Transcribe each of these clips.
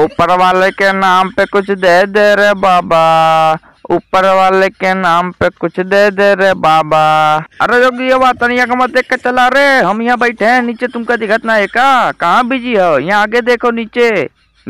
ऊपर वाले के नाम पे कुछ दे दे रे बाबा ऊपर वाले के नाम पे कुछ दे दे रे बाबा अरे योगी ये बात तो नहीं मत देख के चला रे हम यहाँ बैठे हैं नीचे तुमका दिखत ना है का कहाँ बिजी हो यहाँ आगे देखो नीचे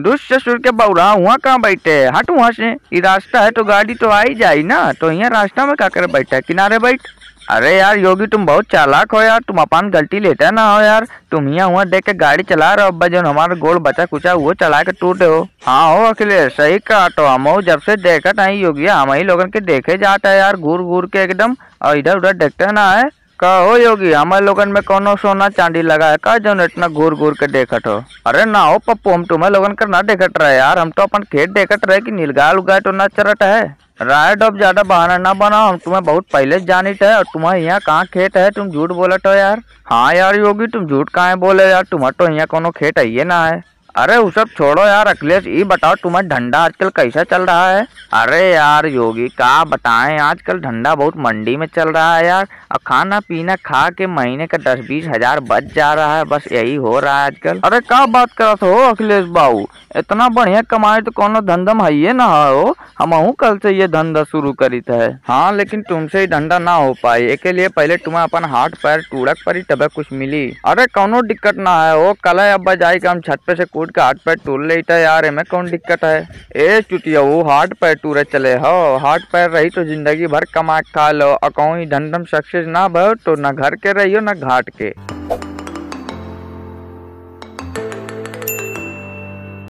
दुष्ट ससुर के बउरा वहाँ कहाँ बैठे हट वहाँ से ये रास्ता है तो गाड़ी तो आई जाए ना तो यहाँ रास्ता में क्या कर बैठे किनारे बैठ अरे यार योगी तुम बहुत चालाक हो यार तुम अपन गलती लेते ना हो यार तुम यहाँ हुआ देख के गाड़ी चला रहे हो अब्बा जो हमारा गोल बचा कुचा वो चला के टूटे हो हाँ हो अखिलेश सही कहा तो हम जब से देखा नहीं योगी हम ही लोगन के देखे जाता है यार घूर घूर के एकदम और इधर उधर देखते ना है का हो योगी हमारे लोगन में कौन सोना चांदी लगा है का जो इतना घूर घूर के देखत हो अरे ना हो पप्पू हम तुम्हें लोगन कर ना देखत रहे यार हम तो अपन खेत देखत रहे कि नीलगाल उगा तो ना चरट है राय डब ज्यादा बहाना ना बनाओ हम तुम्हें बहुत पहले जानी है और तुम्हारे यहाँ कहाँ खेत है तुम झूठ बोलत हो यार हाँ यार योगी तुम झूठ कहा बोले यार तुम्हारा तो यहाँ कोनो खेत है ना है अरे वो सब छोड़ो यार अखिलेश ये बताओ तुम्हारा धंधा आजकल कैसा चल रहा है अरे यार योगी कहा बताएं आजकल धंधा बहुत मंडी में चल रहा है यार और खाना पीना खा के महीने का दस बीस हजार बच जा रहा है बस यही हो रहा है आजकल अरे क्या बात करत हो अखिलेश बाबू इतना बढ़िया कमाए तो कौन धंधा में है ना हो हमहू कल से ये धंधा शुरू करी है हाँ लेकिन तुमसे ही धंधा ना हो पाए एक लिए पहले तुम्हें अपन हाथ पैर टूड़क पर ही तबे कुछ मिली अरे कौनो दिक्कत ना है वो कल अब जाएगा हम छत पे से फूड का हार्ट पैर टूल लेटा यार हमें कौन दिक्कत है ए चुटिया वो हाट पैर टूरे चले हो हार्ट पैर रही तो जिंदगी भर कमा खा लो और कहूँ धंधम सक्सेस ना भो तो ना घर के रहियो ना घाट के